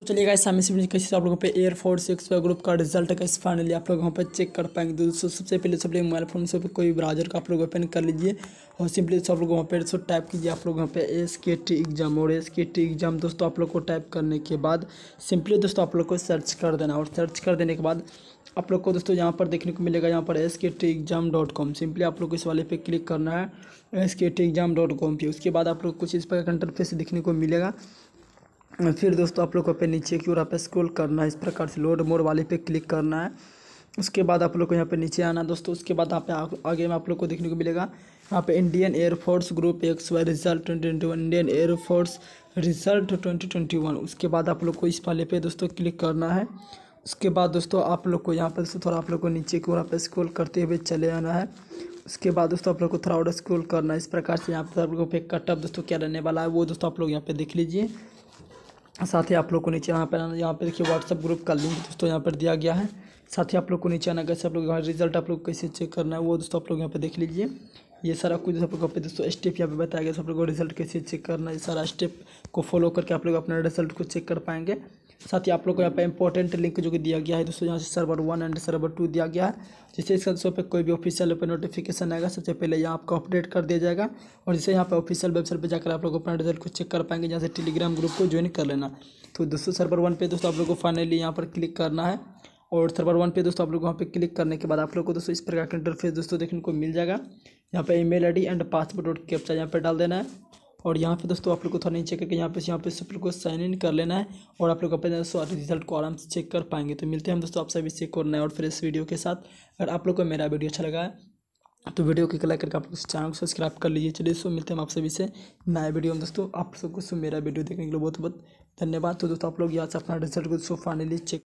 तो चलिए गाइस सामने से कैसे आप लोगों पे एयर फोर्स एक्स ग्रुप का रिजल्ट कैसे फाइनली आप लोग वहाँ पे चेक कर पाएंगे तो दोस्तों सबसे पहले सब लोग मोबाइल फोन से कोई ब्राउजर का आप लोग ओपन कर लीजिए और सिंपली तो सब लोग वहाँ पे सो टाइप कीजिए आप लोग वहाँ पे एस के टी एग्जाम और एस के टी एग्जाम दोस्तों आप लोग को टाइप करने के बाद सिंपली दोस्तों आप लोग को सर्च कर देना और सर्च कर देने के बाद आप लोग को दोस्तों यहाँ पर देखने को मिलेगा यहाँ पर S K T exam dot com simply आप लोग को इस वाले पे क्लिक करना है S K T exam dot com पे उसके बाद आप लोग कुछ इस पर कंट्रोल फेस देखने को मिलेगा फिर दोस्तों आप लोग को पे नीचे की ओर आप स्क्रॉल करना है इस प्रकार से लोड मोड वाले पे क्लिक करना है उसके बाद आप लोग को यहाँ पे नीचे आना दोस्तों उसके बाद यहाँ पे आगे में आप लोग को देखने को मिलेगा यहाँ पे Indian air force group X Y result twenty twenty one Indian air force result twenty twenty one उसके बाद आप लोग को इस वाले पे दोस्तों क्लिक करना है उसके बाद दोस्तों आप लोग को यहाँ पर थोड़ा आप लोग को नीचे की ओर आप स्क्रोल करते हुए चले आना है उसके बाद दोस्तों आप लोग को थोड़ा और स्क्रोल करना है इस प्रकार से यहाँ पर आप लोग को कटअप दोस्तों क्या रहने वाला है वो दोस्तों आप लोग यहाँ पर देख लीजिए साथ ही आप लोग को नीचे यहाँ पर यहाँ पर देखिए व्हाट्सअप ग्रुप का लिंक दोस्तों यहाँ पर दिया गया है साथ ही आप लोग को नीचे आना कैसे आप लोग यहाँ रिजल्ट आप लोग कैसे चेक करना है वो दोस्तों आप लोग यहाँ पर देख लीजिए ये सारा कुछ आप लोग पे दोस्तों स्टेप यहाँ पे बताया गया आप लोग को रिजल्ट कैसे चेक करना है सारा स्टेप को फॉलो करके आप लोग अपना रिजल्ट को चेक कर पाएंगे साथ ही आप लोग को यहाँ पे इंपॉर्टेंट लिंक जो कि दिया गया है दोस्तों यहाँ से server one and server two दिया गया है जिससे इसका दोस्तों पे कोई भी ऑफिशियल पे नोटिफिकेशन आएगा सबसे पहले यहाँ आपको अपडेट कर दिया जाएगा और जिससे यहाँ पे ऑफिशियल वेबसाइट पे जाकर आप लोग अपना रिजल्ट को चेक कर पाएंगे जहाँ से टेलीग्राम ग्रुप को ज्वाइन कर लेना तो दोस्तों सर्वर वन पे दोस्तों आप लोग को फाइनली यहाँ पर क्लिक करना है और सर्वर वन पे दोस्तों आप लोग वहाँ पे क्लिक करने के बाद आप लोग को दोस्तों इस प्रकार का इंटरफेस दोस्तों देखने को मिल जाएगा यहाँ पे ईमेल आईडी एंड पासपोर्ट और कैप्चा यहाँ पे डाल देना है और यहाँ पे दोस्तों आप लोग को थोड़ा नीचे करके यहाँ पे यहाँ पे सब लोग को साइन इन कर लेना है और आप लोग अपने दोस्तों रिजल्ट को आराम से चेक कर पाएंगे तो मिलते हैं हम दोस्तों आप सभी चेक करना है और फिर इस वीडियो के साथ अगर आप लोग को मेरा वीडियो अच्छा लगा है तो वीडियो को लाइक करके आप लोग चैनल को सब्सक्राइब कर लीजिए चलिए सो मिलते हैं आप सभी से नया वीडियो में दोस्तों आप सबको सो मेरा वीडियो देखने के लिए बहुत बहुत धन्यवाद तो दोस्तों आप लोग यहाँ से अपना रिजल्ट को सो फाइनली चेक